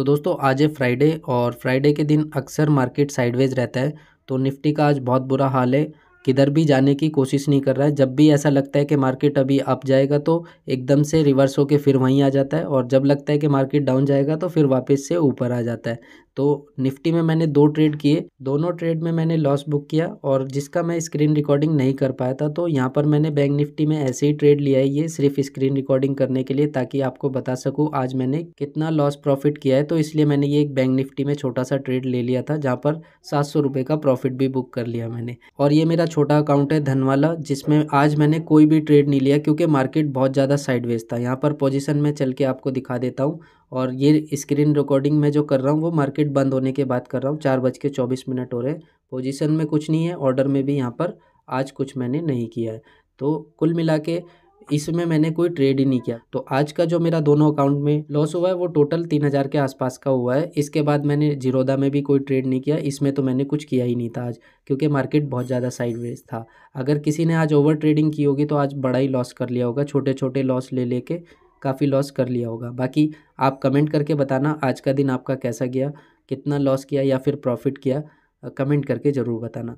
तो दोस्तों आज है फ्राइडे और फ्राइडे के दिन अक्सर मार्केट साइडवेज रहता है तो निफ्टी का आज बहुत बुरा हाल है किधर भी जाने की कोशिश नहीं कर रहा है जब भी ऐसा लगता है कि मार्केट अभी अप जाएगा तो एकदम से रिवर्स होकर फिर वहीं आ जाता है और जब लगता है कि मार्केट डाउन जाएगा तो फिर वापस से ऊपर आ जाता है तो निफ्टी में मैंने दो ट्रेड किए दोनों ट्रेड में मैंने लॉस बुक किया और जिसका मैं स्क्रीन रिकॉर्डिंग नहीं कर पाया था तो यहाँ पर मैंने बैंक निफ्टी में ऐसे ही ट्रेड लिया है ये सिर्फ स्क्रीन रिकॉर्डिंग करने के लिए ताकि आपको बता सकूँ आज मैंने कितना लॉस प्रॉफिट किया है तो इसलिए मैंने ये एक बैंक निफ्टी में छोटा सा ट्रेड ले लिया था जहाँ पर सात सौ का प्रॉफिट भी बुक कर लिया मैंने और ये मेरा छोटा अकाउंट है धन वाला जिसमें आज मैंने कोई भी ट्रेड नहीं लिया क्योंकि मार्केट बहुत ज़्यादा साइडवेज था यहाँ पर पोजीशन में चल के आपको दिखा देता हूँ और ये स्क्रीन रिकॉर्डिंग में जो कर रहा हूँ वो मार्केट बंद होने के बाद कर रहा हूँ चार बज के चौबीस मिनट हो रहे हैं पोजिशन में कुछ नहीं है ऑर्डर में भी यहाँ पर आज कुछ मैंने नहीं किया है तो कुल मिला के इसमें मैंने कोई ट्रेड ही नहीं किया तो आज का जो मेरा दोनों अकाउंट में लॉस हुआ है वो टोटल तीन हज़ार के आसपास का हुआ है इसके बाद मैंने जीरोदा में भी कोई ट्रेड नहीं किया इसमें तो मैंने कुछ किया ही नहीं था आज क्योंकि मार्केट बहुत ज़्यादा साइडवेज था अगर किसी ने आज ओवर ट्रेडिंग की होगी तो आज बड़ा ही लॉस कर लिया होगा छोटे छोटे लॉस ले लेके काफ़ी लॉस कर लिया होगा बाकी आप कमेंट करके बताना आज का दिन आपका कैसा गया कितना लॉस किया या फिर प्रॉफिट किया कमेंट करके ज़रूर बताना